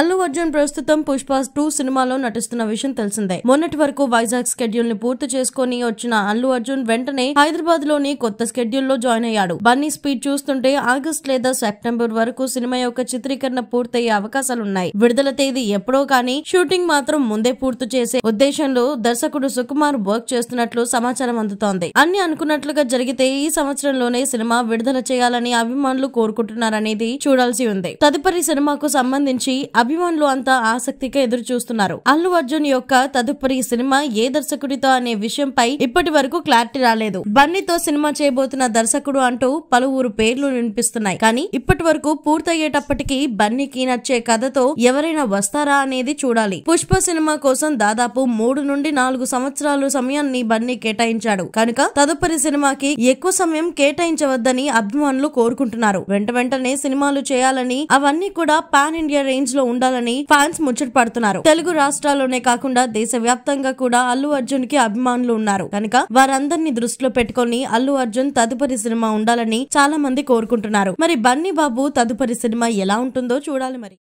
అల్లు అర్జున్ ప్రస్తుతం పుష్ప టూ సినిమాలో నటిస్తున్న విషయం తెలిసిందే మొన్నటి వరకు వైజాగ్ స్కెడ్యూల్ ని పూర్తి చేసుకుని వచ్చిన అల్లు అర్జున్ వెంటనే హైదరాబాద్ లోని కొత్త స్కెడ్యూల్ లో జాయిన్ అయ్యాడు బన్నీ స్పీడ్ చూస్తుంటే ఆగస్ట్ లేదా సెప్టెంబర్ వరకు సినిమా యొక్క చిత్రీకరణ పూర్తయ్యే అవకాశాలున్నాయి విడుదల తేదీ ఎప్పుడో కానీ షూటింగ్ మాత్రం ముందే పూర్తి చేసే ఉద్దేశంలో దర్శకుడు సుకుమార్ వర్క్ చేస్తున్నట్లు సమాచారం అందుతోంది అన్ని అనుకున్నట్లుగా జరిగితే ఈ సంవత్సరంలోనే సినిమా విడుదల చేయాలని అభిమానులు కోరుకుంటున్నారనేది చూడాల్సి ఉంది తదుపరి సినిమాకు సంబంధించి అభిమానులు అంతా ఆసక్తిగా ఎదురు చూస్తున్నారు అల్లు అర్జున్ యొక్క తదుపరి సినిమా ఏ దర్శకుడితో అనే విషయంపై ఇప్పటి వరకు క్లారిటీ రాలేదు బన్నీతో సినిమా చేయబోతున్న దర్శకుడు అంటూ పలువురు పేర్లు వినిపిస్తున్నాయి కానీ ఇప్పటి వరకు పూర్తయ్యేటప్పటికీ బన్నీకి నచ్చే కథతో ఎవరైనా వస్తారా అనేది చూడాలి పుష్ప సినిమా కోసం దాదాపు మూడు నుండి నాలుగు సంవత్సరాలు సమయాన్ని బన్నీ కేటాయించాడు కనుక తదుపరి సినిమాకి ఎక్కువ సమయం కేటాయించవద్దని అభిమానులు కోరుకుంటున్నారు వెంట వెంటనే సినిమాలు చేయాలని అవన్నీ కూడా పాన్ ఇండియా రేంజ్ లో ఉండాలని ఫ్యాన్స్ ముచ్చట పడుతున్నారు తెలుగు రాష్ట్రాల్లోనే కాకుండా వ్యాప్తంగా కూడా అల్లు అర్జున్ కి అభిమానులు ఉన్నారు కనుక వారందరినీ దృష్టిలో పెట్టుకుని అల్లు అర్జున్ తదుపరి సినిమా ఉండాలని చాలా మంది కోరుకుంటున్నారు మరి బన్నీ బాబు తదుపరి సినిమా ఎలా ఉంటుందో చూడాలి మరి